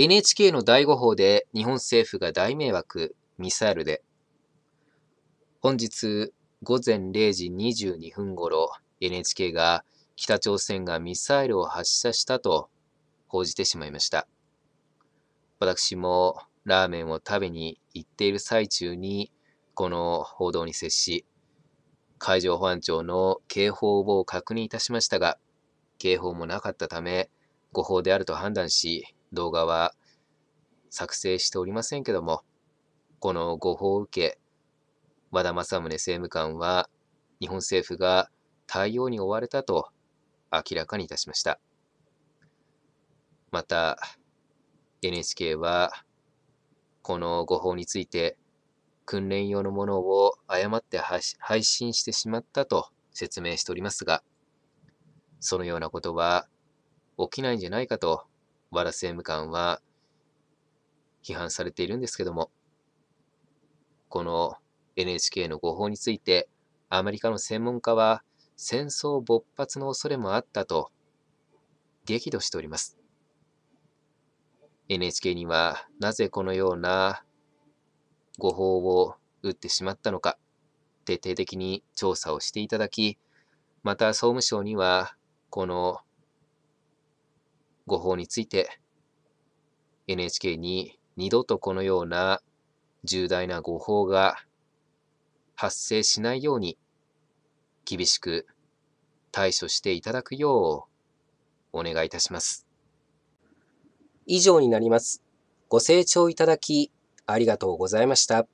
NHK の第5報で日本政府が大迷惑、ミサイルで。本日午前0時22分ごろ、NHK が北朝鮮がミサイルを発射したと報じてしまいました。私もラーメンを食べに行っている最中に、この報道に接し、海上保安庁の警報を確認いたしましたが、警報もなかったため、誤報であると判断し、動画は作成しておりませんけども、この誤報を受け、和田政宗政務官は日本政府が対応に追われたと明らかにいたしました。また、NHK はこの誤報について訓練用のものを誤って配信してしまったと説明しておりますが、そのようなことは起きないんじゃないかと和田政務官は批判されているんですけども、この NHK の誤報について、アメリカの専門家は戦争勃発の恐れもあったと激怒しております。NHK にはなぜこのような誤報を打ってしまったのか、徹底的に調査をしていただき、また総務省にはこの誤報について NHK に二度とこのような重大な誤報が発生しないように厳しく対処していただくようお願いいたします。以上になります。ご清聴いただきありがとうございました。